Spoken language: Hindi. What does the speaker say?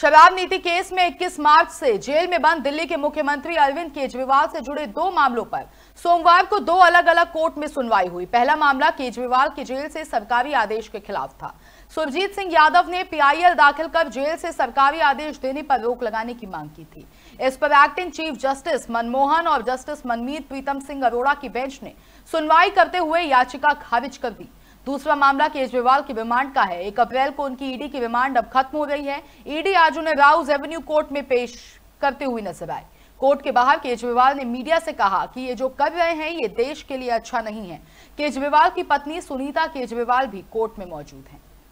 शराब नीति केस में 21 मार्च से जेल में बंद दिल्ली के मुख्यमंत्री अरविंद केजरीवाल से जुड़े दो मामलों पर सोमवार को दो अलग अलग कोर्ट में सुनवाई हुई पहला मामला केजरीवाल की के जेल से सरकारी आदेश के खिलाफ था सुरजीत सिंह यादव ने पीआईएल दाखिल कर जेल से सरकारी आदेश देने पर रोक लगाने की मांग की थी इस पर एक्टिंग चीफ जस्टिस मनमोहन और जस्टिस मनमीत प्रीतम सिंह अरोड़ा की बेंच ने सुनवाई करते हुए याचिका खारिज कर दी दूसरा मामला केजरीवाल की रिमांड का है एक अप्रैल को उनकी ईडी की रिमांड अब खत्म हो गई है ईडी आज उन्हें राउज एवेन्यू कोर्ट में पेश करते हुए नजर आए कोर्ट के बाहर केजरीवाल ने मीडिया से कहा कि ये जो कर रहे हैं ये देश के लिए अच्छा नहीं है केजरीवाल की पत्नी सुनीता केजरीवाल भी कोर्ट में मौजूद हैं